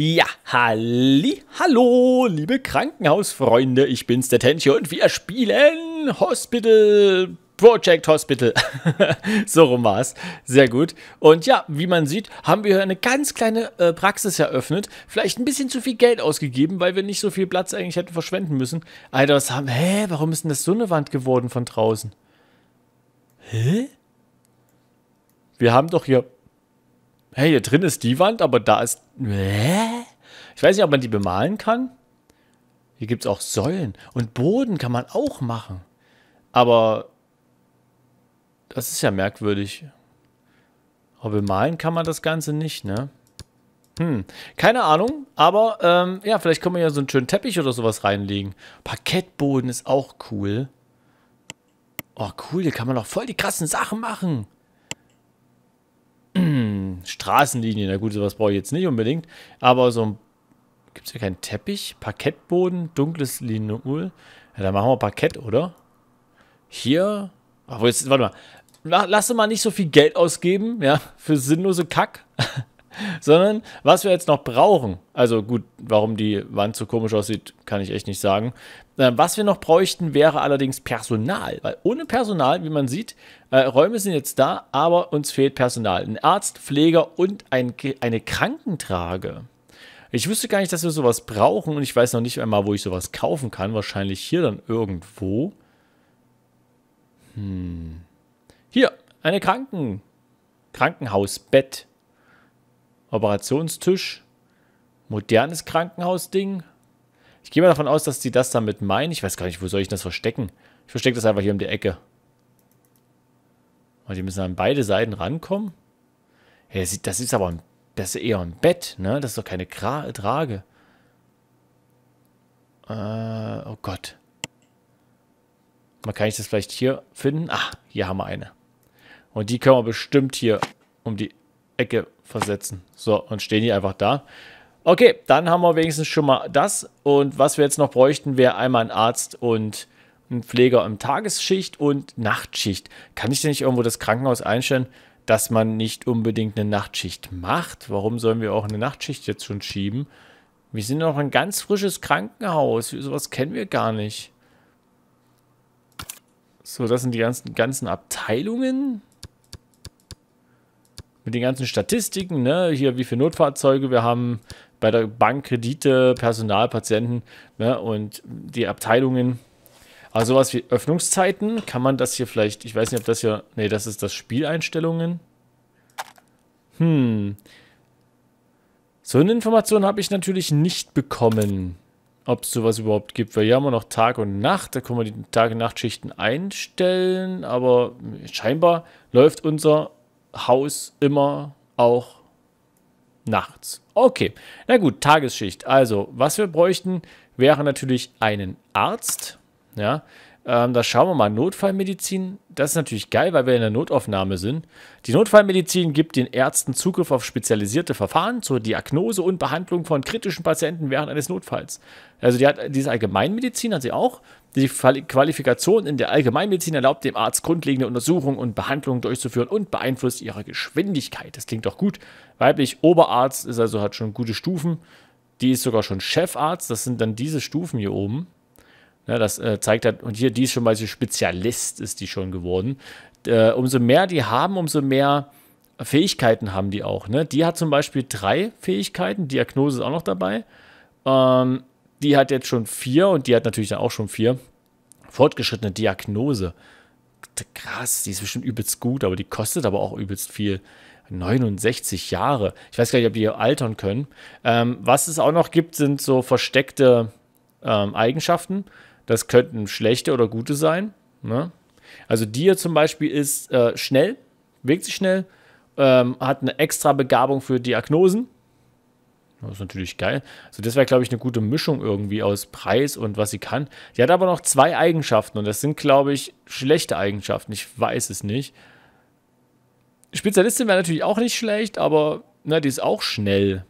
Ja, halli, hallo, liebe Krankenhausfreunde, ich bin's, der Tenchi, und wir spielen Hospital Project Hospital. so rum war's. Sehr gut. Und ja, wie man sieht, haben wir eine ganz kleine äh, Praxis eröffnet. Vielleicht ein bisschen zu viel Geld ausgegeben, weil wir nicht so viel Platz eigentlich hätten verschwenden müssen. Alter, was haben... Hä, warum ist denn das so eine Wand geworden von draußen? Hä? Wir haben doch hier... hä, hier drin ist die Wand, aber da ist ich weiß nicht, ob man die bemalen kann. Hier gibt es auch Säulen. Und Boden kann man auch machen. Aber das ist ja merkwürdig. Aber bemalen kann man das Ganze nicht, ne? Hm, keine Ahnung, aber ähm, ja, vielleicht können wir ja so einen schönen Teppich oder sowas reinlegen. Parkettboden ist auch cool. Oh, cool, hier kann man auch voll die krassen Sachen machen. Straßenlinien, na gut, sowas brauche ich jetzt nicht unbedingt, aber so ein, gibt es hier keinen Teppich? Parkettboden, dunkles Linol. Ja, dann machen wir Parkett, oder? Hier, aber jetzt, warte mal, lass mal nicht so viel Geld ausgeben, ja, für sinnlose Kack. sondern was wir jetzt noch brauchen, also gut, warum die Wand so komisch aussieht, kann ich echt nicht sagen. Äh, was wir noch bräuchten, wäre allerdings Personal, weil ohne Personal, wie man sieht, äh, Räume sind jetzt da, aber uns fehlt Personal. Ein Arzt, Pfleger und ein, eine Krankentrage. Ich wusste gar nicht, dass wir sowas brauchen und ich weiß noch nicht einmal, wo ich sowas kaufen kann. Wahrscheinlich hier dann irgendwo. Hm. Hier, eine Kranken Krankenhausbett. Operationstisch. Modernes Krankenhausding. Ich gehe mal davon aus, dass die das damit meinen. Ich weiß gar nicht, wo soll ich das verstecken? Ich verstecke das einfach hier um die Ecke. Und die müssen an beide Seiten rankommen. Ja, das, das ist aber ein, das ist eher ein Bett, ne? Das ist doch keine Gra Trage. Äh, oh Gott. Mal kann ich das vielleicht hier finden. Ah, hier haben wir eine. Und die können wir bestimmt hier um die Ecke versetzen. So, und stehen die einfach da. Okay, dann haben wir wenigstens schon mal das. Und was wir jetzt noch bräuchten, wäre einmal ein Arzt und ein Pfleger im Tagesschicht und Nachtschicht. Kann ich denn nicht irgendwo das Krankenhaus einstellen, dass man nicht unbedingt eine Nachtschicht macht? Warum sollen wir auch eine Nachtschicht jetzt schon schieben? Wir sind noch ein ganz frisches Krankenhaus. Sowas kennen wir gar nicht. So, das sind die ganzen, ganzen Abteilungen mit den ganzen Statistiken, ne? hier wie viele Notfahrzeuge wir haben, bei der Bank Kredite, Personal, Patienten ne? und die Abteilungen. Also sowas wie Öffnungszeiten, kann man das hier vielleicht, ich weiß nicht, ob das hier, nee, das ist das Spieleinstellungen. Hm. So eine Information habe ich natürlich nicht bekommen, ob es sowas überhaupt gibt. Weil hier haben wir noch Tag und Nacht, da können wir die Tag- und Nachtschichten einstellen, aber scheinbar läuft unser Haus immer auch nachts. Okay, na gut, Tagesschicht. Also, was wir bräuchten, wäre natürlich einen Arzt. Ja, ähm, da schauen wir mal. Notfallmedizin, das ist natürlich geil, weil wir in der Notaufnahme sind. Die Notfallmedizin gibt den Ärzten Zugriff auf spezialisierte Verfahren zur Diagnose und Behandlung von kritischen Patienten während eines Notfalls. Also die hat diese Allgemeinmedizin hat sie auch. Die Qualifikation in der Allgemeinmedizin erlaubt dem Arzt grundlegende Untersuchungen und Behandlungen durchzuführen und beeinflusst ihre Geschwindigkeit. Das klingt doch gut. Weiblich Oberarzt ist also hat schon gute Stufen. Die ist sogar schon Chefarzt. Das sind dann diese Stufen hier oben. Ne, das äh, zeigt halt, und hier, die ist schon mal so Spezialist, ist die schon geworden. Äh, umso mehr die haben, umso mehr Fähigkeiten haben die auch. Ne? Die hat zum Beispiel drei Fähigkeiten, Diagnose ist auch noch dabei. Ähm, die hat jetzt schon vier und die hat natürlich dann auch schon vier. Fortgeschrittene Diagnose. Krass, die ist bestimmt übelst gut, aber die kostet aber auch übelst viel. 69 Jahre. Ich weiß gar nicht, ob die altern können. Ähm, was es auch noch gibt, sind so versteckte ähm, Eigenschaften. Das könnten schlechte oder gute sein. Ne? Also Dia zum Beispiel ist äh, schnell, bewegt sich schnell, ähm, hat eine extra Begabung für Diagnosen. Das ist natürlich geil. Also das wäre, glaube ich, eine gute Mischung irgendwie aus Preis und was sie kann. Die hat aber noch zwei Eigenschaften und das sind, glaube ich, schlechte Eigenschaften. Ich weiß es nicht. Spezialistin wäre natürlich auch nicht schlecht, aber na, ne, die ist auch schnell.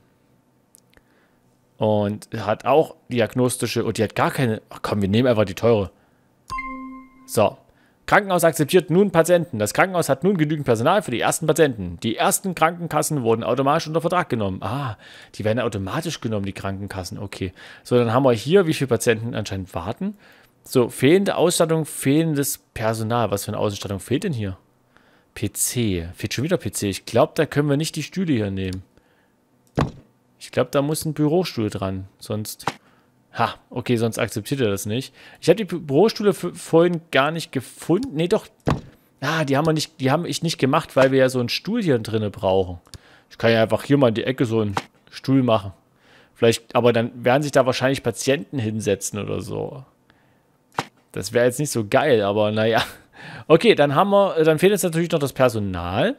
Und hat auch diagnostische, und die hat gar keine, ach komm, wir nehmen einfach die teure. So. Krankenhaus akzeptiert nun Patienten. Das Krankenhaus hat nun genügend Personal für die ersten Patienten. Die ersten Krankenkassen wurden automatisch unter Vertrag genommen. Ah, die werden automatisch genommen, die Krankenkassen. Okay. So, dann haben wir hier, wie viele Patienten anscheinend warten. So, fehlende Ausstattung, fehlendes Personal. Was für eine Ausstattung fehlt denn hier? PC. Fehlt schon wieder PC. Ich glaube, da können wir nicht die Stühle hier nehmen. Ich glaube, da muss ein Bürostuhl dran. Sonst. Ha, okay, sonst akzeptiert er das nicht. Ich habe die Bürostuhle vorhin gar nicht gefunden. Nee, doch. Ah, die haben wir nicht, die haben ich nicht gemacht, weil wir ja so einen Stuhl hier drin brauchen. Ich kann ja einfach hier mal in die Ecke so einen Stuhl machen. Vielleicht, aber dann werden sich da wahrscheinlich Patienten hinsetzen oder so. Das wäre jetzt nicht so geil, aber naja. Okay, dann haben wir, dann fehlt uns natürlich noch das Personal.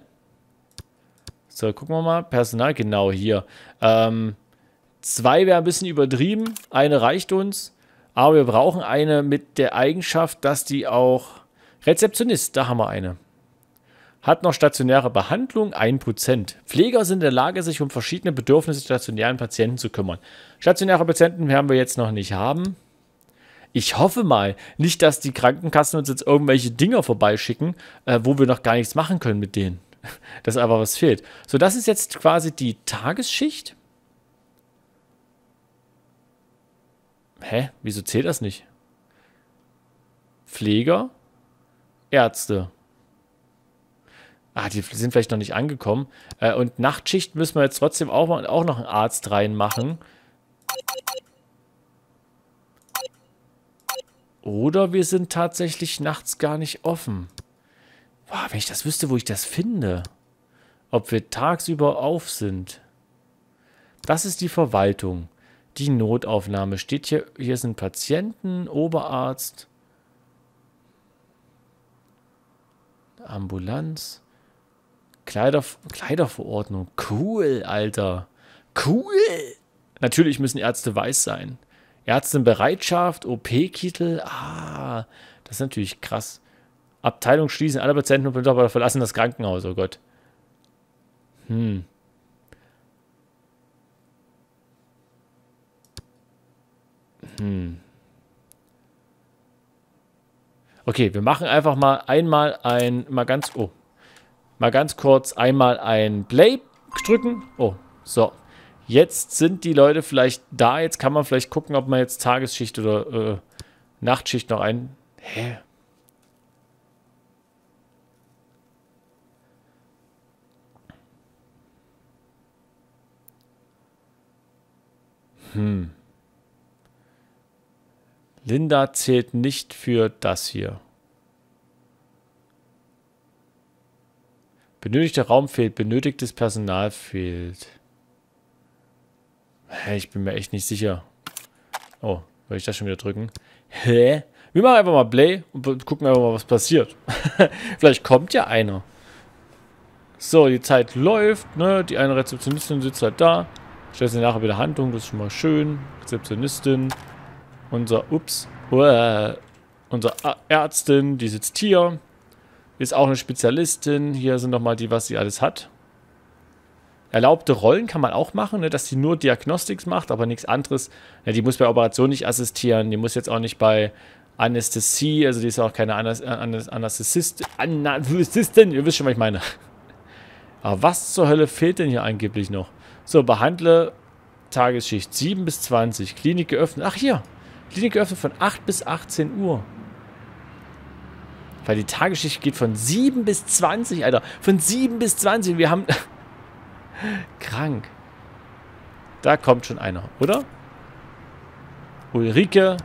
So, gucken wir mal. Personal, genau hier. Ähm, zwei wäre ein bisschen übertrieben. Eine reicht uns. Aber wir brauchen eine mit der Eigenschaft, dass die auch... Rezeptionist, da haben wir eine. Hat noch stationäre Behandlung, 1%. Pfleger sind in der Lage, sich um verschiedene Bedürfnisse stationären Patienten zu kümmern. Stationäre Patienten werden wir jetzt noch nicht haben. Ich hoffe mal, nicht, dass die Krankenkassen uns jetzt irgendwelche Dinger vorbeischicken, äh, wo wir noch gar nichts machen können mit denen. dass aber was fehlt. So, das ist jetzt quasi die Tagesschicht. Hä? Wieso zählt das nicht? Pfleger, Ärzte. Ah, die sind vielleicht noch nicht angekommen. Äh, und Nachtschicht müssen wir jetzt trotzdem auch, auch noch einen Arzt reinmachen. Oder wir sind tatsächlich nachts gar nicht offen. Boah, wenn ich das wüsste, wo ich das finde. Ob wir tagsüber auf sind. Das ist die Verwaltung. Die Notaufnahme steht hier. Hier sind Patienten, Oberarzt, Ambulanz, Kleider, Kleiderverordnung. Cool, Alter. Cool. Natürlich müssen Ärzte weiß sein. Ärzte in Bereitschaft, OP-Kittel. Ah, das ist natürlich krass. Abteilung schließen, alle Patienten und Mitarbeiter verlassen das Krankenhaus, oh Gott. Hm. Hm. Okay, wir machen einfach mal einmal ein, mal ganz, oh, mal ganz kurz einmal ein Play drücken. Oh, so. Jetzt sind die Leute vielleicht da. Jetzt kann man vielleicht gucken, ob man jetzt Tagesschicht oder äh, Nachtschicht noch ein. Hä? Hm. Linda zählt nicht für das hier. Benötigter Raum fehlt, benötigtes Personal fehlt. Hä, ich bin mir echt nicht sicher. Oh, will ich das schon wieder drücken? Hä? Wir machen einfach mal Play und gucken einfach mal, was passiert. Vielleicht kommt ja einer. So, die Zeit läuft, ne? Die eine Rezeptionistin sitzt halt da. Stellt sie nachher wieder Handlung, das ist schon mal schön. Rezeptionistin. Unser, ups, uah, äh, unser Ärztin, die sitzt hier. Ist auch eine Spezialistin. Hier sind nochmal die, was sie alles hat. Erlaubte Rollen kann man auch machen, ne, dass sie nur Diagnostics macht, aber nichts anderes. Ja, die muss bei Operation nicht assistieren. Die muss jetzt auch nicht bei Anästhesie, also die ist auch keine äh, Anästhesistin. Anästhesistin, ihr wisst schon, was ich meine. Aber was zur Hölle fehlt denn hier angeblich noch? So, behandle Tagesschicht 7 bis 20. Klinik geöffnet. Ach hier. Klinik geöffnet von 8 bis 18 Uhr. Weil die Tagesschicht geht von 7 bis 20, Alter. Von 7 bis 20. Wir haben... Krank. Da kommt schon einer, oder? Ulrike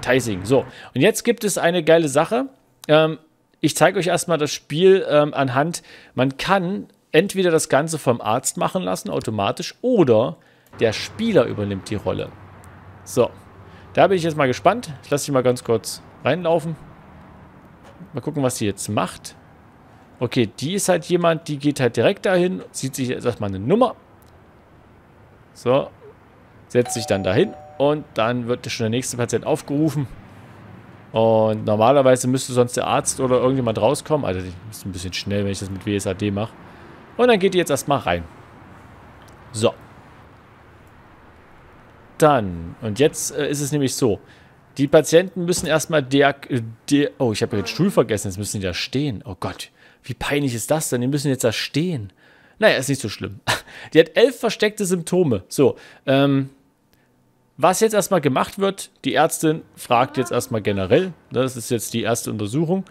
Theising. So, und jetzt gibt es eine geile Sache. Ähm, ich zeige euch erstmal das Spiel ähm, anhand. Man kann entweder das Ganze vom Arzt machen lassen, automatisch, oder der Spieler übernimmt die Rolle. So, da bin ich jetzt mal gespannt. Ich lasse dich mal ganz kurz reinlaufen. Mal gucken, was die jetzt macht. Okay, die ist halt jemand, die geht halt direkt dahin, sieht sich jetzt erstmal eine Nummer. So, setzt sich dann dahin und dann wird schon der nächste Patient aufgerufen. Und normalerweise müsste sonst der Arzt oder irgendjemand rauskommen. Also, das ist ein bisschen schnell, wenn ich das mit WSAD mache. Und dann geht ihr jetzt erstmal rein. So. Dann, und jetzt äh, ist es nämlich so. Die Patienten müssen erstmal der, der... Oh, ich habe den Stuhl vergessen, jetzt müssen die da stehen. Oh Gott, wie peinlich ist das denn? Die müssen jetzt da stehen. Naja, ist nicht so schlimm. Die hat elf versteckte Symptome. So, ähm, was jetzt erstmal gemacht wird, die Ärztin fragt jetzt erstmal generell. Das ist jetzt die erste Untersuchung.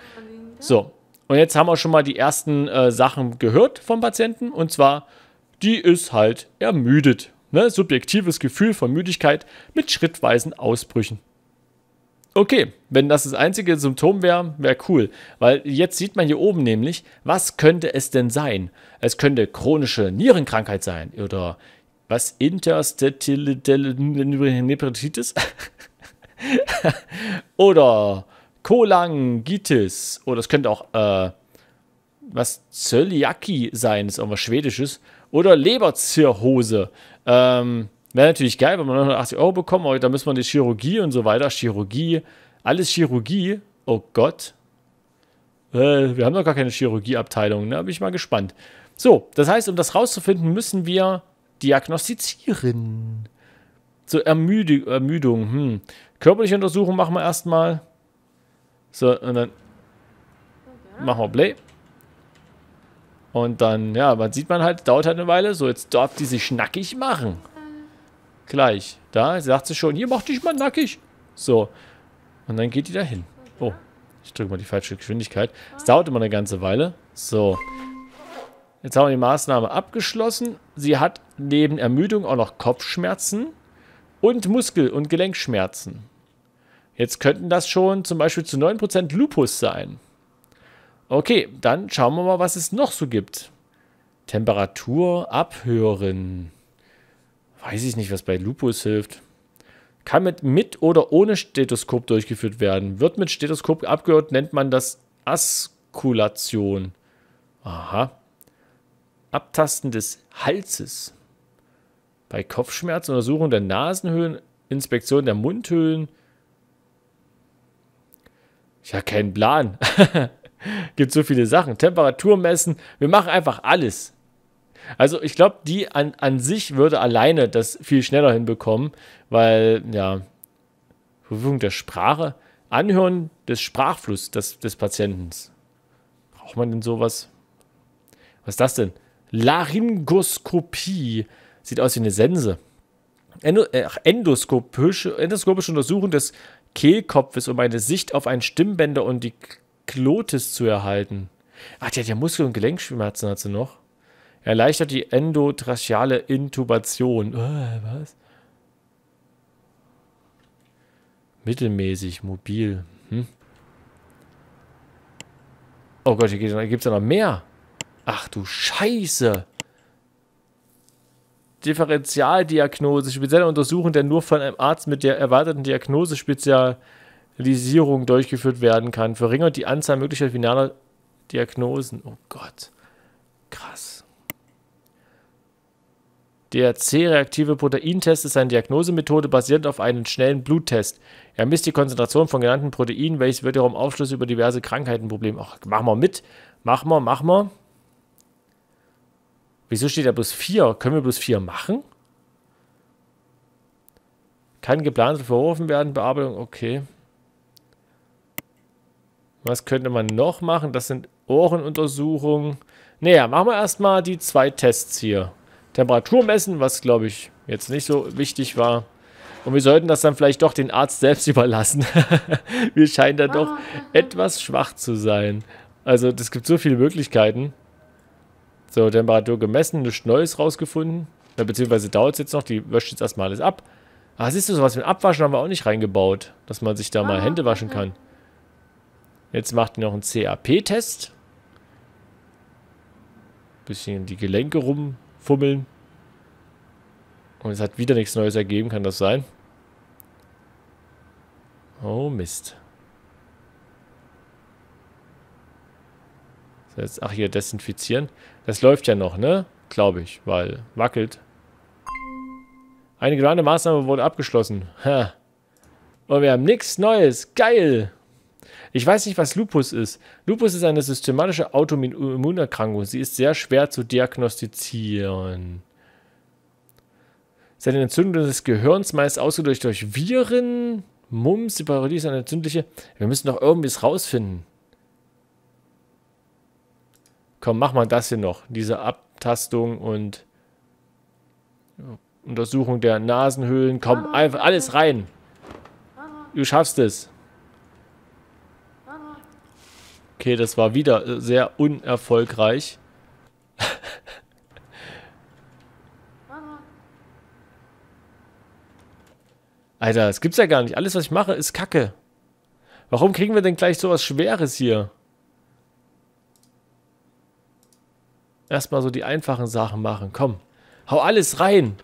So, und jetzt haben wir schon mal die ersten äh, Sachen gehört vom Patienten. Und zwar, die ist halt ermüdet. Ne? Subjektives Gefühl von Müdigkeit mit schrittweisen Ausbrüchen. Okay, wenn das das einzige Symptom wäre, wäre cool. Weil jetzt sieht man hier oben nämlich, was könnte es denn sein? Es könnte chronische Nierenkrankheit sein oder was interstitielle Nephritis oder Kolangitis. Oder oh, es könnte auch äh, was Zöliaki sein, ist irgendwas Schwedisches. Oder Leberzirrhose. Ähm, Wäre natürlich geil, wenn man 980 Euro bekommt, aber da müssen wir die Chirurgie und so weiter. Chirurgie, alles Chirurgie. Oh Gott. Äh, wir haben doch gar keine Chirurgieabteilung, ne? da ne? bin ich mal gespannt. So, das heißt, um das rauszufinden, müssen wir diagnostizieren. So, Ermüd Ermüdung. Hm. Körperliche Untersuchung machen wir erstmal. So, und dann machen wir Play. Und dann, ja, man sieht man halt, dauert halt eine Weile. So, jetzt darf die sich nackig machen. Gleich. Da sagt sie schon, hier, mach dich mal nackig. So. Und dann geht die da hin. Oh, ich drücke mal die falsche Geschwindigkeit. Es dauert immer eine ganze Weile. So. Jetzt haben wir die Maßnahme abgeschlossen. Sie hat neben Ermüdung auch noch Kopfschmerzen und Muskel- und Gelenkschmerzen. Jetzt könnten das schon zum Beispiel zu 9% Lupus sein. Okay, dann schauen wir mal, was es noch so gibt. Temperatur abhören. Weiß ich nicht, was bei Lupus hilft. Kann mit, mit oder ohne Stethoskop durchgeführt werden. Wird mit Stethoskop abgehört, nennt man das Askulation. Aha. Abtasten des Halses. Bei Kopfschmerzen, Untersuchung der Nasenhöhlen, Inspektion der Mundhöhlen, ich habe keinen Plan. Gibt so viele Sachen. Temperatur messen. Wir machen einfach alles. Also ich glaube, die an, an sich würde alleine das viel schneller hinbekommen, weil, ja, Verfügung der Sprache, Anhören des Sprachflusses des, des Patienten. Braucht man denn sowas? Was ist das denn? Laryngoskopie. Sieht aus wie eine Sense. Äh, endoskopische, endoskopische Untersuchung des Kehlkopfes, um eine Sicht auf einen Stimmbänder und die Klotis zu erhalten. Ach, der hat ja Muskel- und Gelenkschmerzen, hat sie noch. Erleichtert die endotracheale Intubation. Oh, was? Mittelmäßig, mobil. Hm? Oh Gott, hier gibt es ja noch mehr. Ach du Scheiße. Differentialdiagnose, spezielle Untersuchung, der nur von einem Arzt mit der erwarteten Diagnosespezialisierung durchgeführt werden kann, verringert die Anzahl möglicher finaler Diagnosen. Oh Gott, krass. Der C-reaktive Proteintest ist eine Diagnosemethode basierend auf einem schnellen Bluttest. Er misst die Konzentration von genannten Proteinen, welches wiederum Aufschluss über diverse Krankheiten Probleme. Ach, mach mal mit. Mach mal, mach mal. Wieso steht da bloß 4? Können wir bloß 4 machen? Kann geplant verworfen werden, Bearbeitung, okay. Was könnte man noch machen? Das sind Ohrenuntersuchungen. Naja, machen wir erstmal die zwei Tests hier. Temperatur messen, was glaube ich jetzt nicht so wichtig war. Und wir sollten das dann vielleicht doch den Arzt selbst überlassen. wir scheinen da doch ah, etwas schwach zu sein. Also es gibt so viele Möglichkeiten. So, Temperatur gemessen, nichts Neues rausgefunden. Ja, beziehungsweise dauert es jetzt noch, die wäscht jetzt erstmal alles ab. Ah, siehst du, sowas mit Abwaschen haben wir auch nicht reingebaut, dass man sich da mal ah, Hände waschen kann. Jetzt macht die noch einen CAP-Test. Bisschen die Gelenke rumfummeln. Und es hat wieder nichts Neues ergeben, kann das sein? Oh Mist. Das, ach hier, desinfizieren. Das läuft ja noch, ne? Glaube ich, weil wackelt. Eine geplante Maßnahme wurde abgeschlossen. Ha. Und wir haben nichts Neues. Geil! Ich weiß nicht, was Lupus ist. Lupus ist eine systematische Autoimmunerkrankung. Sie ist sehr schwer zu diagnostizieren. Seine Entzündung des Gehirns meist ausgedrückt durch Viren, Mumps, die Parodie ist eine entzündliche. Wir müssen doch irgendwie es rausfinden. Komm, mach mal das hier noch. Diese Abtastung und Untersuchung der Nasenhöhlen. Komm, ah. einfach alles rein. Du schaffst es. Okay, das war wieder sehr unerfolgreich. Alter, das gibt's ja gar nicht. Alles, was ich mache, ist Kacke. Warum kriegen wir denn gleich sowas Schweres hier? Erstmal so die einfachen Sachen machen. Komm, hau alles rein.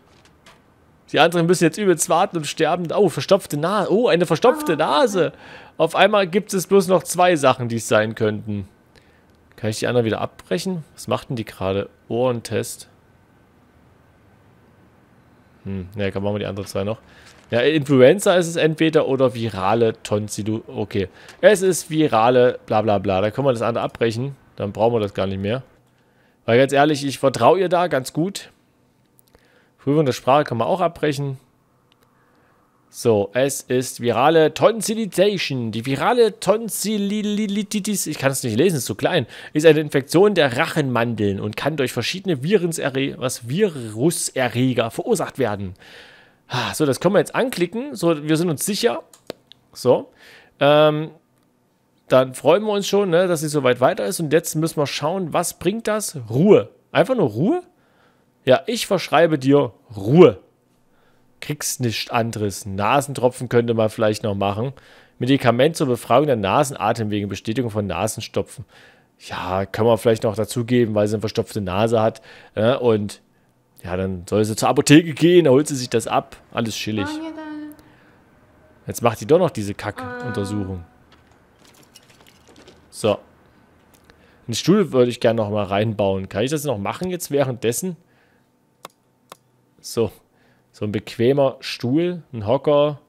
Die anderen müssen jetzt übelst warten und sterben. Oh, verstopfte Nase. Oh, eine verstopfte ah. Nase. Auf einmal gibt es bloß noch zwei Sachen, die es sein könnten. Kann ich die anderen wieder abbrechen? Was machten die gerade? Ohrentest. Hm, naja, komm, machen wir die anderen zwei noch. Ja, Influenza ist es entweder oder virale Tonsillu. Okay. Es ist virale bla bla bla. Da können wir das andere abbrechen. Dann brauchen wir das gar nicht mehr. Weil ganz ehrlich, ich vertraue ihr da ganz gut. Prüfung der Sprache kann man auch abbrechen. So, es ist virale Tonsillitation. Die virale Tonsillitis, ich kann es nicht lesen, ist zu klein, ist eine Infektion der Rachenmandeln und kann durch verschiedene Virenserre was Viruserreger verursacht werden. So, das können wir jetzt anklicken. So, wir sind uns sicher. So, ähm, dann freuen wir uns schon, ne, dass sie so weit weiter ist. Und jetzt müssen wir schauen, was bringt das? Ruhe. Einfach nur Ruhe? Ja, ich verschreibe dir Ruhe. Kriegst nichts anderes. Nasentropfen könnte man vielleicht noch machen. Medikament zur Befragung der Nasenatem wegen Bestätigung von Nasenstopfen. Ja, kann man vielleicht noch dazugeben, weil sie eine verstopfte Nase hat. Ne? und ja, dann soll sie zur Apotheke gehen, holt sie sich das ab. Alles chillig. Jetzt macht die doch noch diese Kacke-Untersuchung. Ah. So. Einen Stuhl würde ich gerne nochmal reinbauen. Kann ich das noch machen jetzt währenddessen? So. So ein bequemer Stuhl, ein Hocker.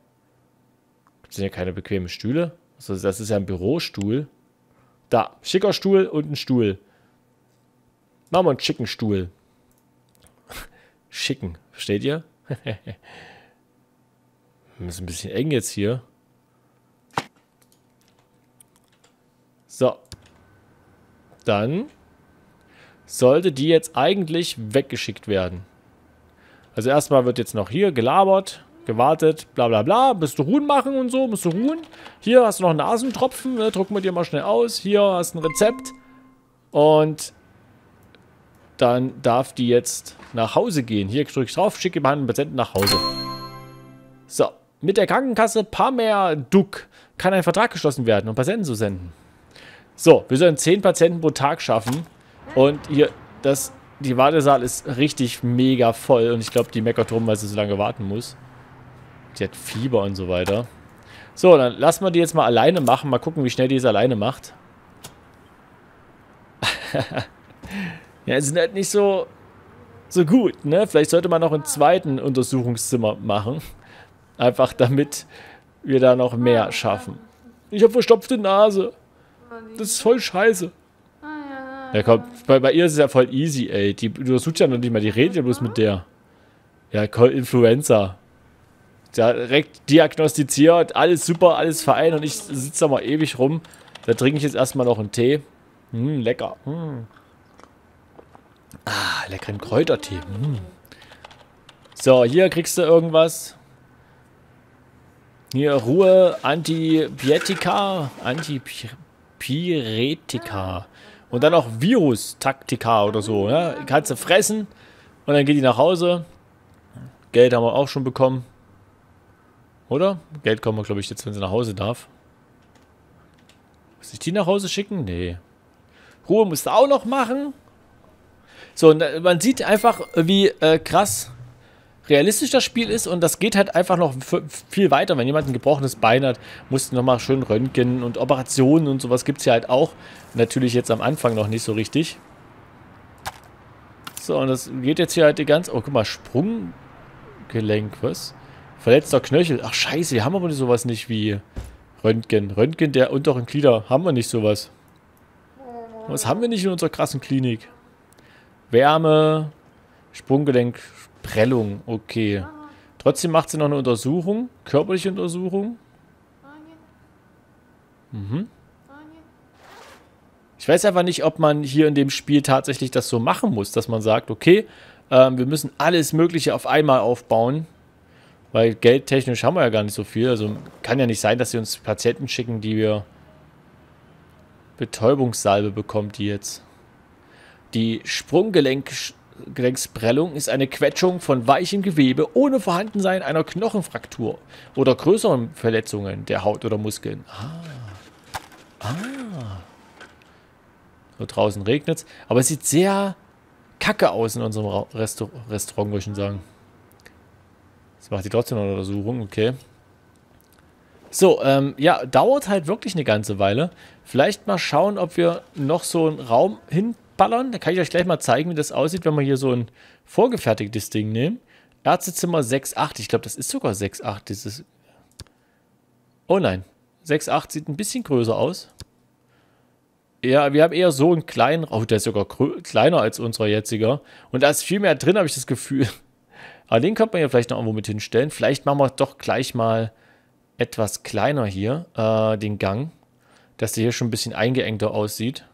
Das sind ja keine bequemen Stühle. Also das ist ja ein Bürostuhl. Da, schicker Stuhl und ein Stuhl. Machen wir einen schicken Stuhl. Schicken, versteht ihr? das ist ein bisschen eng jetzt hier. So. Dann sollte die jetzt eigentlich weggeschickt werden. Also erstmal wird jetzt noch hier gelabert, gewartet, bla bla bla. Bist du Ruhen machen und so, musst du ruhen. Hier hast du noch einen Nasentropfen, ne? drucken wir dir mal schnell aus. Hier hast du ein Rezept. Und dann darf die jetzt nach Hause gehen. Hier drücke ich drauf, schicke die behandelnden Patienten nach Hause. So, mit der Krankenkasse Pamer Duck kann ein Vertrag geschlossen werden, um Patienten zu senden. So, wir sollen 10 Patienten pro Tag schaffen. Und hier, das, die Wartesaal ist richtig mega voll. Und ich glaube, die meckert rum, weil sie so lange warten muss. Die hat Fieber und so weiter. So, dann lassen wir die jetzt mal alleine machen. Mal gucken, wie schnell die es alleine macht. ja, sind halt nicht so, so gut, ne? Vielleicht sollte man noch einen zweiten Untersuchungszimmer machen. Einfach damit wir da noch mehr schaffen. Ich habe verstopfte Nase. Das ist voll scheiße. Ah, ja, komm, bei, bei, ihr ist es ja voll easy, ey. Die, du suchst ja noch nicht mal, die redet ja bloß mit der. Ja, Influenza. Direkt diagnostiziert, alles super, alles fein und ich sitze da mal ewig rum. Da trinke ich jetzt erstmal noch einen Tee. Hm, lecker. Hm. Ah, leckeren Kräutertee. Hm. So, hier kriegst du irgendwas. Hier, Ruhe, Antibiotika. Antibiotika. Piretika. Und dann auch Virus-Taktika oder so. Ne? Kannst du fressen und dann geht die nach Hause. Geld haben wir auch schon bekommen. Oder? Geld kommen wir, glaube ich, jetzt, wenn sie nach Hause darf. Muss ich die nach Hause schicken? Nee. Ruhe musst du auch noch machen. So, äh, man sieht einfach, wie äh, krass realistisch das Spiel ist und das geht halt einfach noch viel weiter. Wenn jemand ein gebrochenes Bein hat, musst du nochmal schön röntgen und Operationen und sowas gibt es ja halt auch. Natürlich jetzt am Anfang noch nicht so richtig. So, und das geht jetzt hier halt die ganze... Oh, guck mal, Sprunggelenk, was? Verletzter Knöchel. Ach, scheiße, hier haben aber sowas nicht wie Röntgen. Röntgen der unteren Glieder. Haben wir nicht sowas. Was haben wir nicht in unserer krassen Klinik? Wärme, Sprunggelenk, Prellung, okay. Trotzdem macht sie noch eine Untersuchung, körperliche Untersuchung. Mhm. Ich weiß einfach nicht, ob man hier in dem Spiel tatsächlich das so machen muss, dass man sagt, okay, ähm, wir müssen alles Mögliche auf einmal aufbauen, weil geldtechnisch haben wir ja gar nicht so viel. Also kann ja nicht sein, dass sie uns Patienten schicken, die wir Betäubungssalbe bekommen, die jetzt. Die Sprunggelenk Gelenksprellung ist eine Quetschung von weichem Gewebe ohne Vorhandensein einer Knochenfraktur oder größeren Verletzungen der Haut oder Muskeln. Ah. Ah. So draußen regnet es. Aber es sieht sehr kacke aus in unserem Ra Restaurant, würde ich schon sagen. Jetzt macht die trotzdem noch eine Untersuchung, okay. So, ähm, ja, dauert halt wirklich eine ganze Weile. Vielleicht mal schauen, ob wir noch so einen Raum hinten ballern. Da kann ich euch gleich mal zeigen, wie das aussieht, wenn wir hier so ein vorgefertigtes Ding nehmen. Ärztezimmer 6,8. Ich glaube, das ist sogar 6,8. Dieses. Oh nein. 6,8 sieht ein bisschen größer aus. Ja, wir haben eher so einen kleinen. Oh, der ist sogar kleiner als unser jetziger. Und da ist viel mehr drin, habe ich das Gefühl. Aber den könnte man ja vielleicht noch irgendwo mit hinstellen. Vielleicht machen wir doch gleich mal etwas kleiner hier, äh, den Gang, dass der hier schon ein bisschen eingeengter aussieht.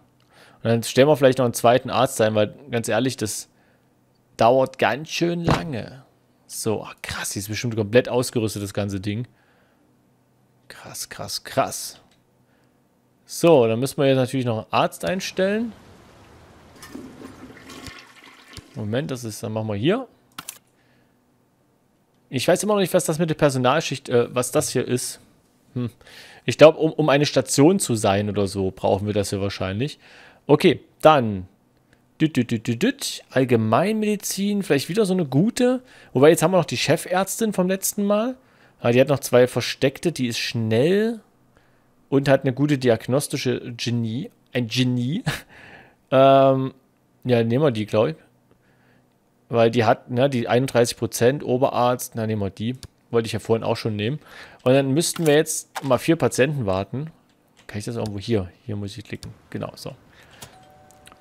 Und dann stellen wir vielleicht noch einen zweiten Arzt ein, weil ganz ehrlich, das dauert ganz schön lange. So, ach krass, die ist bestimmt komplett ausgerüstet, das ganze Ding. Krass, krass, krass. So, dann müssen wir jetzt natürlich noch einen Arzt einstellen. Moment, das ist, dann machen wir hier. Ich weiß immer noch nicht, was das mit der Personalschicht, äh, was das hier ist. Hm. Ich glaube, um, um eine Station zu sein oder so, brauchen wir das hier wahrscheinlich. Okay, dann Allgemeinmedizin, vielleicht wieder so eine gute. Wobei, jetzt haben wir noch die Chefärztin vom letzten Mal. Ah, die hat noch zwei versteckte, die ist schnell und hat eine gute diagnostische Genie. Ein Genie. ähm, ja, nehmen wir die, glaube ich. Weil die hat, ne, die 31% Oberarzt, na, nehmen wir die. Wollte ich ja vorhin auch schon nehmen. Und dann müssten wir jetzt mal vier Patienten warten. Kann ich das irgendwo hier? Hier muss ich klicken. Genau, so.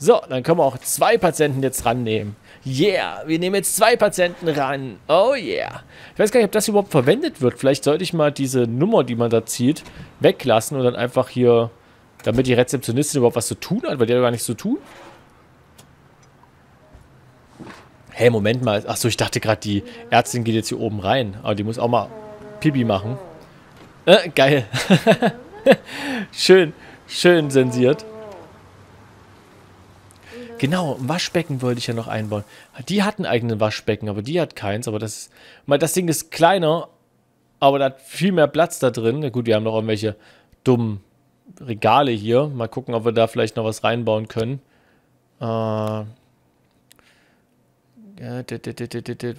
So, dann können wir auch zwei Patienten jetzt rannehmen. Yeah, wir nehmen jetzt zwei Patienten ran. Oh yeah. Ich weiß gar nicht, ob das überhaupt verwendet wird. Vielleicht sollte ich mal diese Nummer, die man da zieht, weglassen und dann einfach hier, damit die Rezeptionistin überhaupt was zu tun hat, weil die hat gar nichts zu tun. Hey, Moment mal. Achso, ich dachte gerade, die Ärztin geht jetzt hier oben rein. Aber die muss auch mal Pipi machen. Äh, geil. schön, schön sensiert. Genau, ein Waschbecken wollte ich ja noch einbauen. Die hat einen eigenen Waschbecken, aber die hat keins. Aber das mal das Ding ist kleiner, aber da hat viel mehr Platz da drin. Na gut, wir haben noch irgendwelche dummen Regale hier. Mal gucken, ob wir da vielleicht noch was reinbauen können. Äh,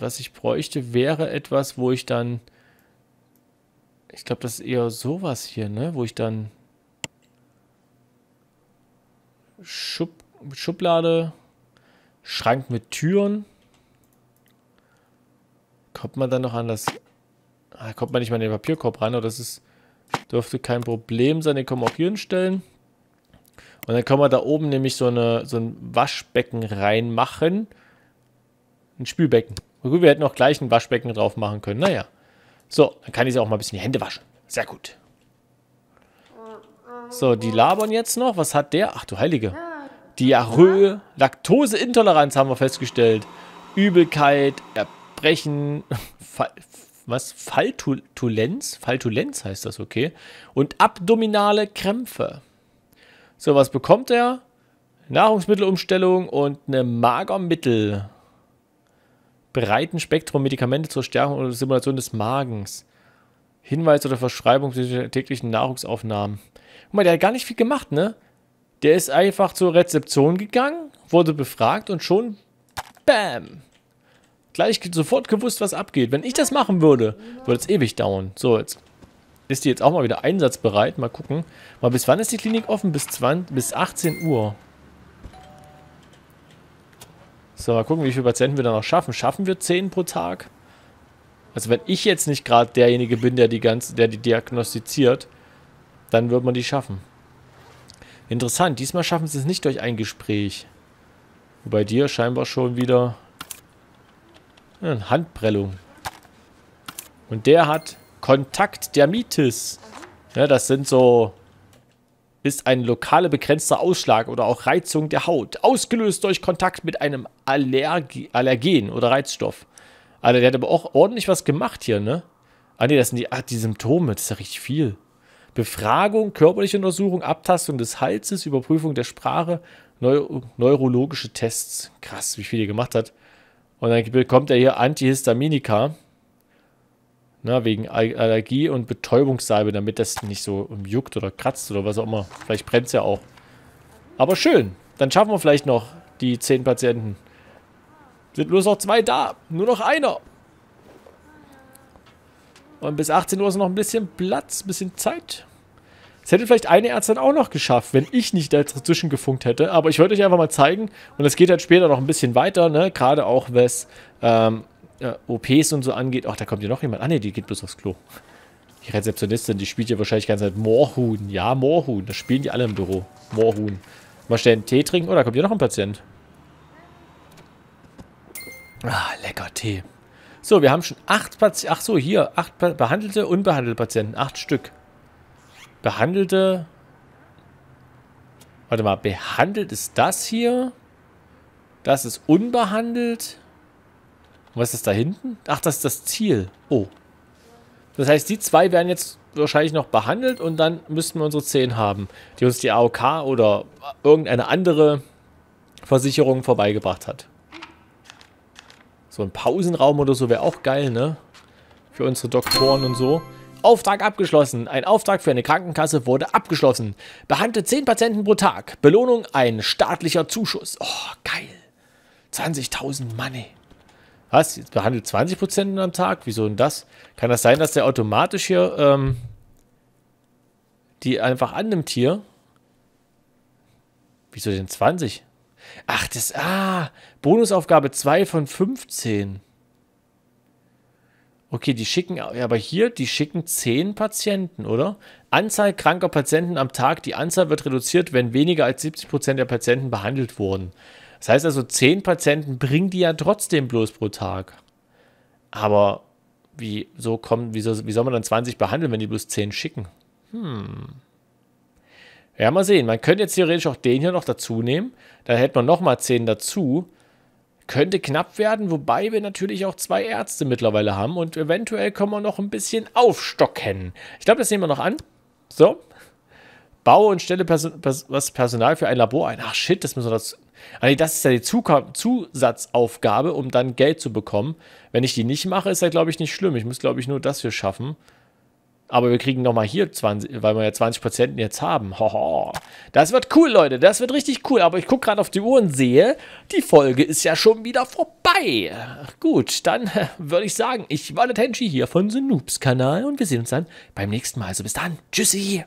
was ich bräuchte, wäre etwas, wo ich dann... Ich glaube, das ist eher sowas hier, ne? Wo ich dann... Schub Schublade, Schrank mit Türen. Kommt man dann noch an das... Ah, kommt man nicht mal in den Papierkorb ran, aber das ist, dürfte kein Problem sein. Den können wir auch hier hinstellen. Und dann können wir da oben nämlich so, eine, so ein Waschbecken reinmachen. Ein Spülbecken. Und gut, wir hätten auch gleich ein Waschbecken drauf machen können. Naja. So, dann kann ich sie auch mal ein bisschen die Hände waschen. Sehr gut. So, die labern jetzt noch. Was hat der? Ach du Heilige. Diarrhoe, Laktoseintoleranz haben wir festgestellt, Übelkeit, Erbrechen, Fall, was? Faltulenz? Faltulenz heißt das, okay. Und abdominale Krämpfe. So, was bekommt er? Nahrungsmittelumstellung und eine Magermittel. Breiten Spektrum Medikamente zur Stärkung oder Simulation des Magens. Hinweis oder Verschreibung zu täglichen Nahrungsaufnahmen. Guck mal, der hat gar nicht viel gemacht, ne? Der ist einfach zur Rezeption gegangen, wurde befragt und schon BAM! Gleich sofort gewusst, was abgeht. Wenn ich das machen würde, würde es ewig dauern. So, jetzt ist die jetzt auch mal wieder einsatzbereit. Mal gucken. Mal, bis wann ist die Klinik offen? Bis, 20, bis 18 Uhr. So, mal gucken, wie viele Patienten wir da noch schaffen. Schaffen wir 10 pro Tag? Also wenn ich jetzt nicht gerade derjenige bin, der die ganze, der die diagnostiziert, dann wird man die schaffen. Interessant, diesmal schaffen sie es nicht durch ein Gespräch. Wobei dir scheinbar schon wieder eine Handprellung. Und der hat Kontakt der Mitis. Ja, das sind so... Ist ein lokale begrenzter Ausschlag oder auch Reizung der Haut. Ausgelöst durch Kontakt mit einem Allergi Allergen oder Reizstoff. Alter, der hat aber auch ordentlich was gemacht hier, ne? Ah ne, das sind die, ah, die Symptome. Das ist ja richtig viel. Befragung, körperliche Untersuchung, Abtastung des Halses, Überprüfung der Sprache, Neu neurologische Tests. Krass, wie viel ihr gemacht hat. Und dann bekommt er hier Antihistaminika. Na, wegen Allergie und Betäubungssalbe, damit das nicht so juckt oder kratzt oder was auch immer. Vielleicht brennt es ja auch. Aber schön. Dann schaffen wir vielleicht noch die zehn Patienten. Sind bloß noch zwei da. Nur noch einer. Und bis 18 Uhr ist noch ein bisschen Platz, ein bisschen Zeit. Das hätte vielleicht eine Ärztin auch noch geschafft, wenn ich nicht dazwischen gefunkt hätte. Aber ich wollte euch einfach mal zeigen. Und es geht halt später noch ein bisschen weiter, ne? Gerade auch, was ähm, äh, OPs und so angeht. Ach, da kommt ja noch jemand. Ah, ne, die geht bloß aufs Klo. Die Rezeptionistin, die spielt ja wahrscheinlich die ganze Zeit Moorhuhn. Ja, Moorhuhn. Das spielen die alle im Büro. Moorhuhn. Mal schnell einen Tee trinken. Oh, da kommt ja noch ein Patient. Ah, lecker Tee. So, wir haben schon acht Patienten. Ach so, hier. Acht pa behandelte, unbehandelte Patienten. Acht Stück. Behandelte. Warte mal, behandelt ist das hier. Das ist unbehandelt. Und was ist das da hinten? Ach, das ist das Ziel. Oh. Das heißt, die zwei werden jetzt wahrscheinlich noch behandelt und dann müssten wir unsere zehn haben, die uns die AOK oder irgendeine andere Versicherung vorbeigebracht hat. So ein Pausenraum oder so wäre auch geil, ne? Für unsere Doktoren und so. Auftrag abgeschlossen. Ein Auftrag für eine Krankenkasse wurde abgeschlossen. Behandelt 10 Patienten pro Tag. Belohnung ein staatlicher Zuschuss. Oh, geil. 20.000 Money. Was? Jetzt behandelt 20 Prozent am Tag? Wieso denn das? Kann das sein, dass der automatisch hier ähm, die einfach annimmt hier? Wieso denn 20? Ach, das. Ah, Bonusaufgabe 2 von 15. Okay, die schicken, aber hier, die schicken 10 Patienten, oder? Anzahl kranker Patienten am Tag. Die Anzahl wird reduziert, wenn weniger als 70% der Patienten behandelt wurden. Das heißt also, 10 Patienten bringen die ja trotzdem bloß pro Tag. Aber wie, so kommen, wie, soll, wie soll man dann 20 behandeln, wenn die bloß 10 schicken? Hm. Ja, mal sehen. Man könnte jetzt theoretisch auch den hier noch dazu nehmen. Da hätte man nochmal 10 dazu. Könnte knapp werden, wobei wir natürlich auch zwei Ärzte mittlerweile haben und eventuell können wir noch ein bisschen aufstocken. Ich glaube, das nehmen wir noch an. So. Baue und stelle Person was Personal für ein Labor ein. Ach shit, das müssen wir dazu. Ah, das ist ja die Zusatzaufgabe, um dann Geld zu bekommen. Wenn ich die nicht mache, ist ja, glaube ich, nicht schlimm. Ich muss, glaube ich, nur das hier schaffen. Aber wir kriegen nochmal hier 20, weil wir ja 20 jetzt haben. Hoho. Das wird cool, Leute. Das wird richtig cool. Aber ich gucke gerade auf die Uhr und sehe, die Folge ist ja schon wieder vorbei. Gut, dann äh, würde ich sagen, ich war der Tenchi hier von The Noobs Kanal und wir sehen uns dann beim nächsten Mal. Also bis dann. Tschüssi.